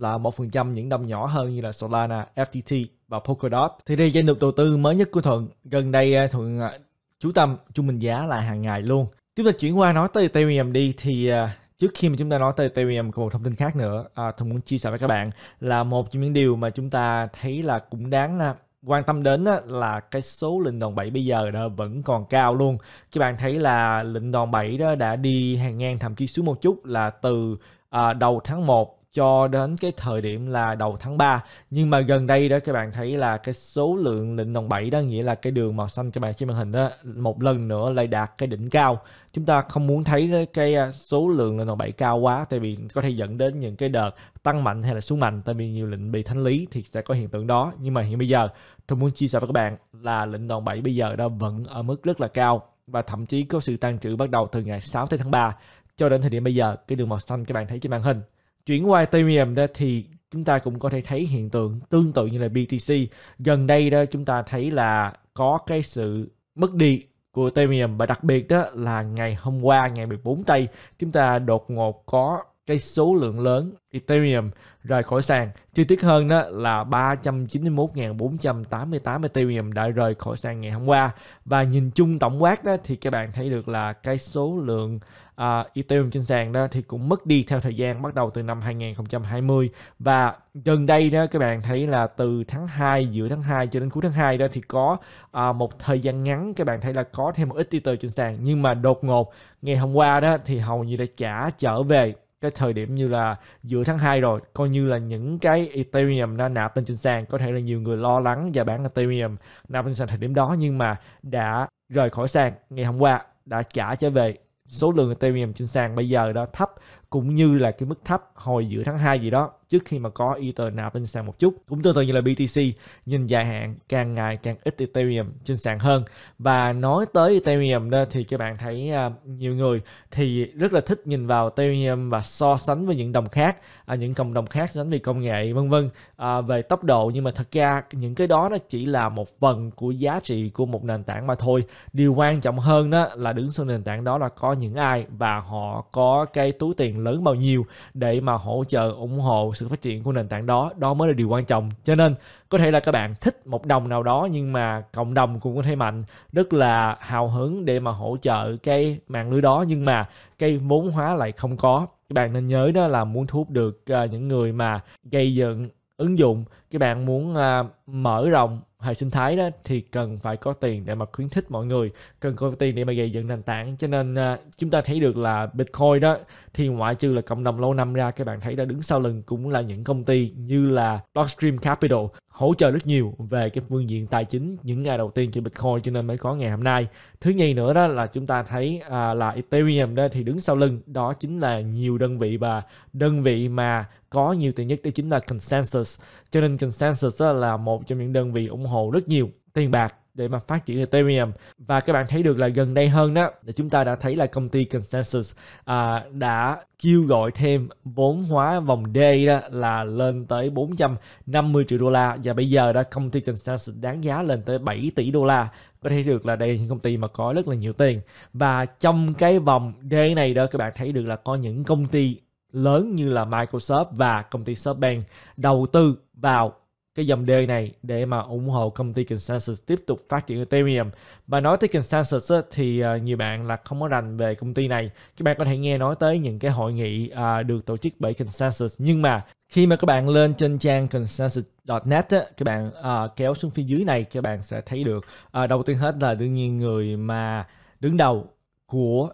là 1% những đồng nhỏ hơn như là Solana, FTT và Polkadot. Thì đây danh mục đầu tư mới nhất của Thuận, gần đây à, Thuận à, chú tâm trung bình giá là hàng ngày luôn. Chúng ta chuyển qua nói tới Ethereum đi thì à, trước khi mà chúng ta nói tới Ethereum có một thông tin khác nữa à, Thông muốn chia sẻ với các bạn là một trong những điều mà chúng ta thấy là cũng đáng quan tâm đến là cái số lệnh đòn 7 bây giờ đó vẫn còn cao luôn. Các bạn thấy là lệnh đòn 7 đó đã đi hàng ngang thậm chí xuống một chút là từ à, đầu tháng 1 cho đến cái thời điểm là đầu tháng 3 nhưng mà gần đây đó các bạn thấy là cái số lượng lệnh đồng 7 đó nghĩa là cái đường màu xanh các bạn trên màn hình đó một lần nữa lại đạt cái đỉnh cao chúng ta không muốn thấy cái à, số lượng lệnh đồng 7 cao quá tại vì có thể dẫn đến những cái đợt tăng mạnh hay là xuống mạnh tại vì nhiều lệnh bị thanh lý thì sẽ có hiện tượng đó nhưng mà hiện bây giờ tôi muốn chia sẻ với các bạn là lệnh đồng 7 bây giờ đó vẫn ở mức rất là cao và thậm chí có sự tăng trưởng bắt đầu từ ngày 6 tới tháng 3 cho đến thời điểm bây giờ cái đường màu xanh các bạn thấy trên màn hình Chuyển qua Ethereum đó thì chúng ta cũng có thể thấy hiện tượng tương tự như là BTC. Gần đây đó chúng ta thấy là có cái sự mất đi của Ethereum và đặc biệt đó là ngày hôm qua ngày 14 tây chúng ta đột ngột có cái số lượng lớn Ethereum rời khỏi sàn. Chi tiết hơn đó là 391.488 Ethereum đã rời khỏi sàn ngày hôm qua. Và nhìn chung tổng quát đó thì các bạn thấy được là cái số lượng uh, Ethereum trên sàn đó thì cũng mất đi theo thời gian bắt đầu từ năm 2020 và gần đây đó các bạn thấy là từ tháng 2 giữa tháng 2 cho đến cuối tháng 2 đó thì có uh, một thời gian ngắn các bạn thấy là có thêm một ít ethereum trên sàn nhưng mà đột ngột ngày hôm qua đó thì hầu như đã trả trở về cái thời điểm như là giữa tháng 2 rồi coi như là những cái Ethereum đã nạp lên trên sàn có thể là nhiều người lo lắng và bán Ethereum nạp lên sàn thời điểm đó nhưng mà đã rời khỏi sàn ngày hôm qua đã trả trở về số lượng Ethereum trên sàn bây giờ đã thấp cũng như là cái mức thấp hồi giữa tháng 2 gì đó trước khi mà có Ether nạp lên sàn một chút. Cũng tương tự như là BTC, nhìn dài hạn càng ngày càng ít Ethereum trên sàn hơn. Và nói tới Ethereum đó thì các bạn thấy uh, nhiều người thì rất là thích nhìn vào Ethereum và so sánh với những đồng khác, uh, những cộng đồng khác so sánh về công nghệ vân vân uh, về tốc độ nhưng mà thật ra những cái đó nó chỉ là một phần của giá trị của một nền tảng mà thôi. Điều quan trọng hơn đó là đứng sau nền tảng đó là có những ai và họ có cái túi tiền lớn bao nhiêu để mà hỗ trợ ủng hộ sự phát triển của nền tảng đó đó mới là điều quan trọng cho nên có thể là các bạn thích một đồng nào đó nhưng mà cộng đồng cũng có thể mạnh rất là hào hứng để mà hỗ trợ cái mạng lưới đó nhưng mà cái vốn hóa lại không có các bạn nên nhớ đó là muốn thu hút được à, những người mà gây dựng ứng dụng các bạn muốn à, mở rộng hệ sinh thái đó thì cần phải có tiền để mà khuyến khích mọi người cần có tiền để mà gây dựng nền tảng cho nên uh, chúng ta thấy được là bitcoin đó thì ngoại trừ là cộng đồng lâu năm ra các bạn thấy đã đứng sau lưng cũng là những công ty như là blockstream capital hỗ trợ rất nhiều về cái phương diện tài chính những ngày đầu tiên trên bitcoin cho nên mới có ngày hôm nay thứ nhì nữa đó là chúng ta thấy à, là Ethereum đó thì đứng sau lưng đó chính là nhiều đơn vị và đơn vị mà có nhiều tiền nhất đó chính là Consensus cho nên Consensus là một trong những đơn vị ủng hộ rất nhiều tiền bạc để mà phát triển Ethereum và các bạn thấy được là gần đây hơn đó là chúng ta đã thấy là công ty Consensus à, đã kêu gọi thêm vốn hóa vòng D đó là lên tới 450 triệu đô la và bây giờ đã công ty Consensus đáng giá lên tới 7 tỷ đô la có thể được là đây là những công ty mà có rất là nhiều tiền và trong cái vòng D này đó các bạn thấy được là có những công ty lớn như là Microsoft và công ty SoftBank đầu tư vào cái dòng D này để mà ủng hộ công ty Consensus tiếp tục phát triển Ethereum. Và nói tới Consensus thì à, nhiều bạn là không có rành về công ty này. Các bạn có thể nghe nói tới những cái hội nghị à, được tổ chức bởi Consensus nhưng mà khi mà các bạn lên trên trang consensus.net á, các bạn à, kéo xuống phía dưới này các bạn sẽ thấy được à, đầu tiên hết là đương nhiên người mà đứng đầu của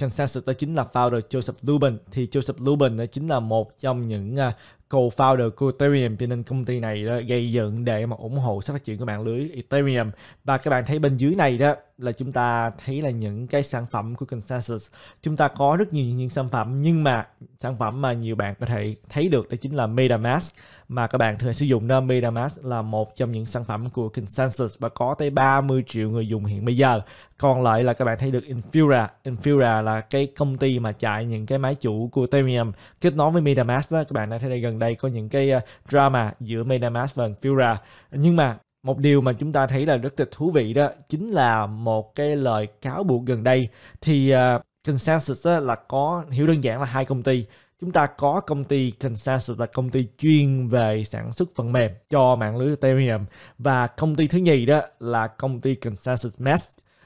consensus đó chính là founder Joseph Lubin thì Joseph Lubin đó chính là một trong những uh, co-founder của Ethereum cho nên công ty này đó gây dựng để mà ủng hộ sự phát triển của mạng lưới Ethereum và các bạn thấy bên dưới này đó là chúng ta thấy là những cái sản phẩm của consensus chúng ta có rất nhiều những sản phẩm nhưng mà sản phẩm mà nhiều bạn có thể thấy được đó chính là MetaMask mà các bạn thường sử dụng đó MetaMask là một trong những sản phẩm của consensus và có tới 30 triệu người dùng hiện bây giờ còn lại là các bạn thấy được Infura Infura là cái công ty mà chạy những cái máy chủ của Ethereum kết nối với MetaMask đó các bạn đã thấy đây gần đây có những cái ờ, drama giữa MetaMask và Infura nhưng mà một điều mà chúng ta thấy là rất là thú vị đó chính là một cái lời cáo buộc gần đây thì uh, consensus là có hiểu đơn giản là hai công ty chúng ta có công ty Consensus là công ty chuyên về sản xuất phần mềm cho mạng lưới Ethereum và công ty thứ nhì đó là công ty Consensus Mesh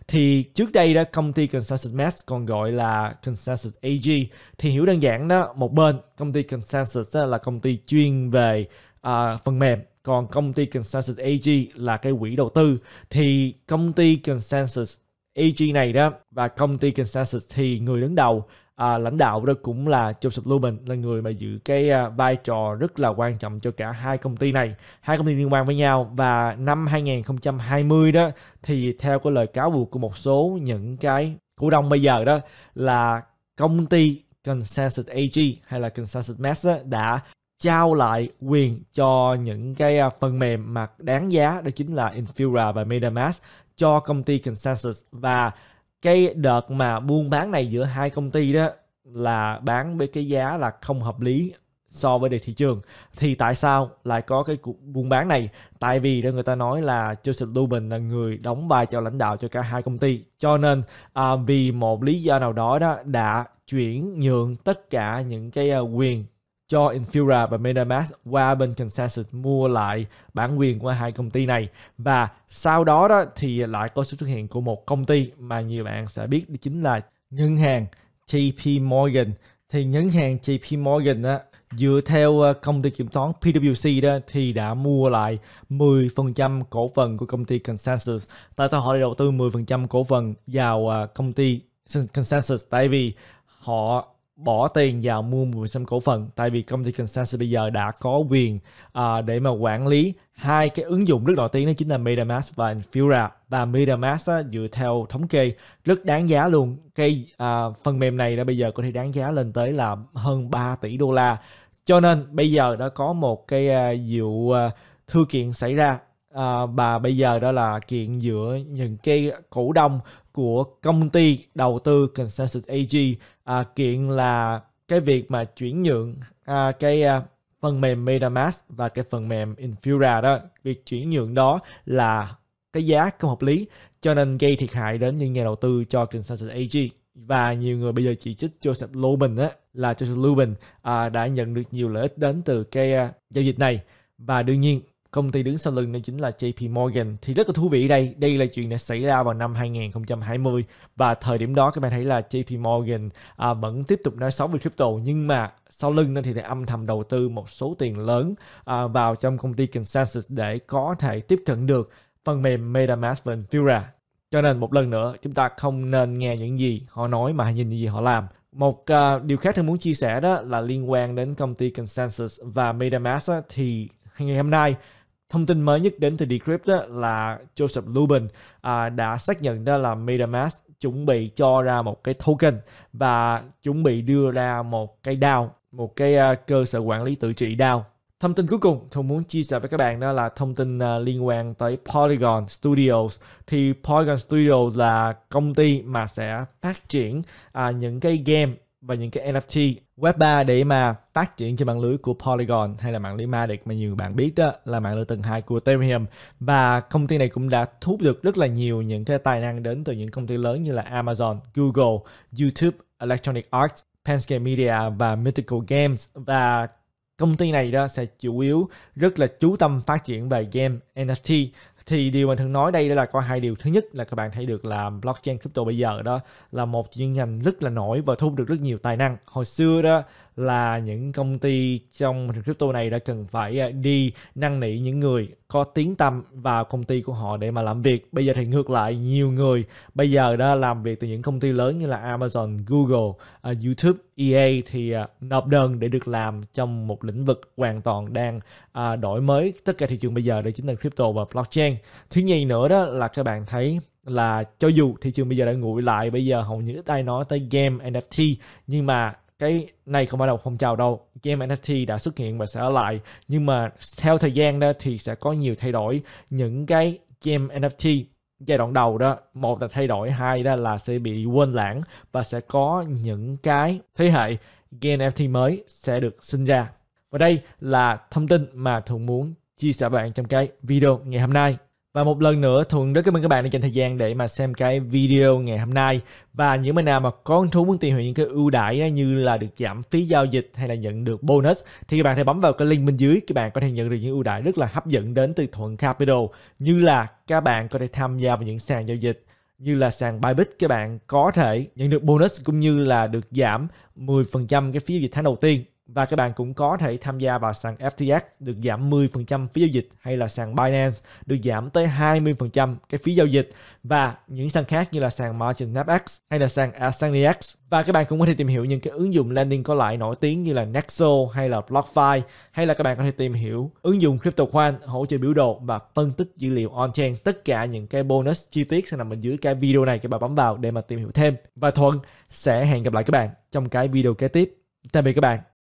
thì trước đây đó công ty Consensus Mesh còn gọi là Consensus AG thì hiểu đơn giản đó một bên công ty Consensus đó là công ty chuyên về uh, phần mềm còn công ty Consensus AG là cái quỹ đầu tư thì công ty Consensus AG này đó và công ty Consensus thì người đứng đầu à, lãnh đạo đó cũng là Joseph Lubin là người mà giữ cái à, vai trò rất là quan trọng cho cả hai công ty này hai công ty liên quan với nhau và năm 2020 đó thì theo cái lời cáo buộc của một số những cái cổ đông bây giờ đó là công ty Consensus AG hay là Consensus Max đã trao lại quyền cho những cái à, phần mềm mà đáng giá đó chính là Infura và MetaMask cho công ty Consensus và cái đợt mà buôn bán này giữa hai công ty đó là bán với cái giá là không hợp lý so với thị trường thì tại sao lại có cái cuộc buôn bán này tại vì đó người ta nói là Joseph Lubin là người đóng vai cho lãnh đạo cho cả hai công ty cho nên à, vì một lý do nào đó đó đã chuyển nhượng tất cả những cái à, quyền cho Infura và MetaMask qua bên consensus mua lại bản quyền của hai công ty này và sau đó đó thì lại có sự xuất hiện của một công ty mà nhiều bạn sẽ biết đó chính là ngân hàng JP Morgan thì ngân hàng JP Morgan á, dựa theo ờ, công ty kiểm toán PwC đó thì đã mua lại 10% cổ phần của công ty Consensus. Tại sao họ lại đầu tư 10% cổ phần vào ờ, công ty Consensus? Tại vì họ bỏ tiền vào mua 10% cổ phần tại vì công ty Consensus bây giờ đã có quyền uh, để mà quản lý hai cái ứng dụng rất nổi tiếng đó chính là MetaMask và Infura và MetaMask á, dựa theo thống kê rất đáng giá luôn cái uh, phần mềm này đã bây giờ có thể đáng giá lên tới là hơn 3 tỷ đô la cho nên bây giờ đã có một cái uh, vụ uh, thư kiện xảy ra à, và bây giờ đó là kiện giữa những cái cổ đông của công ty đầu tư Consensus AG à, kiện là cái việc mà chuyển nhượng à, cái à, phần mềm MetaMask và cái phần mềm Infura đó việc chuyển nhượng đó là cái giá không hợp lý cho nên gây thiệt hại đến những nhà đầu tư cho Consensus AG và nhiều người bây giờ chỉ trích Joseph Lubin á là Joseph Lubin à, đã nhận được nhiều lợi ích đến từ cái à, giao dịch này và đương nhiên Công ty đứng sau lưng đó chính là JP Morgan. Thì rất là thú vị đây. Đây là chuyện đã xảy ra vào năm 2020 và thời điểm đó các bạn thấy là JP Morgan à, vẫn tiếp tục nói xấu về crypto nhưng mà sau lưng nó thì lại âm thầm đầu tư một số tiền lớn à, vào trong công ty Consensus để có thể tiếp cận được phần mềm MetaMask và Infura. Cho nên một lần nữa chúng ta không nên nghe những gì họ nói mà hãy nhìn những gì họ làm. Một uh, điều khác tôi muốn chia sẻ đó là liên quan đến công ty Consensus và MetaMask thì ngày hôm nay thông tin mới nhất đến từ Decrypt đó là Joseph Lubin à, đã xác nhận đó là MetaMask chuẩn bị cho ra một cái token và chuẩn bị đưa ra một cái DAO, một cái uh, cơ sở quản lý tự trị DAO. Thông tin cuối cùng tôi muốn chia sẻ với các bạn đó là thông tin uh, liên quan tới Polygon Studios. Thì Polygon Studios là công ty mà sẽ phát triển uh, những cái game và những cái NFT Web3 để mà phát triển trên mạng lưới của Polygon hay là mạng lưới được mà nhiều bạn biết đó là mạng lưới tầng 2 của Ethereum và công ty này cũng đã thu hút được rất là nhiều những cái tài năng đến từ những công ty lớn như là Amazon, Google, YouTube, Electronic Arts, Penske Media và Mythical Games và công ty này đó sẽ chủ yếu rất là chú tâm phát triển về game NFT thì điều mình thường nói đây là có hai điều thứ nhất là các bạn thấy được là blockchain crypto bây giờ đó là một chuyên ngành rất là nổi và thu được rất nhiều tài năng hồi xưa đó là những công ty trong crypto này đã cần phải à, đi năn nỉ những người có tiếng tăm vào công ty của họ để mà làm việc. Bây giờ thì ngược lại nhiều người bây giờ đã làm việc từ những công ty lớn như là Amazon, Google, uh, YouTube, EA thì uh, nộp đơn để được làm trong một lĩnh vực hoàn toàn đang uh, đổi mới tất cả thị trường bây giờ đó chính là crypto và blockchain. Thứ nhì nữa đó là các bạn thấy là cho dù thị trường bây giờ đã nguội lại bây giờ hầu như ít ai nói tới game NFT nhưng mà cái này không phải là một phong trào đâu game NFT đã xuất hiện và sẽ ở lại nhưng mà theo thời gian đó thì sẽ có nhiều thay đổi những cái game NFT giai đoạn đầu đó một là thay đổi hai đó là sẽ bị quên lãng và sẽ có những cái thế hệ game NFT mới sẽ được sinh ra và đây là thông tin mà thường muốn chia sẻ bạn trong cái video ngày hôm nay và một lần nữa Thuận rất cảm ơn các bạn đã dành thời gian để mà xem cái video ngày hôm nay. Và những bạn nào mà có hứng thú muốn tìm hiểu những cái ưu đãi như là được giảm phí giao dịch hay là nhận được bonus thì các bạn hãy bấm vào cái link bên dưới các bạn có thể nhận được những ưu đãi rất là hấp dẫn đến từ Thuận Capital như là các bạn có thể tham gia vào những sàn giao dịch như là sàn Bybit các bạn có thể nhận được bonus cũng như là được giảm 10% cái phí giao dịch tháng đầu tiên và các bạn cũng có thể tham gia vào sàn FTX được giảm 10% phí giao dịch hay là sàn Binance được giảm tới 20% cái phí giao dịch và những sàn khác như là sàn Margin FX hay là sàn AsaniX và các bạn cũng có thể tìm hiểu những cái ứng dụng lending có lãi nổi tiếng như là Nexo hay là BlockFi hay là các bạn có thể tìm hiểu ứng dụng CryptoQuant hỗ trợ biểu đồ và phân tích dữ liệu on-chain tất cả những cái bonus chi tiết sẽ nằm bên dưới cái video này các bạn bấm vào để mà tìm hiểu thêm và Thuận sẽ hẹn gặp lại các bạn trong cái video kế tiếp tạm biệt các bạn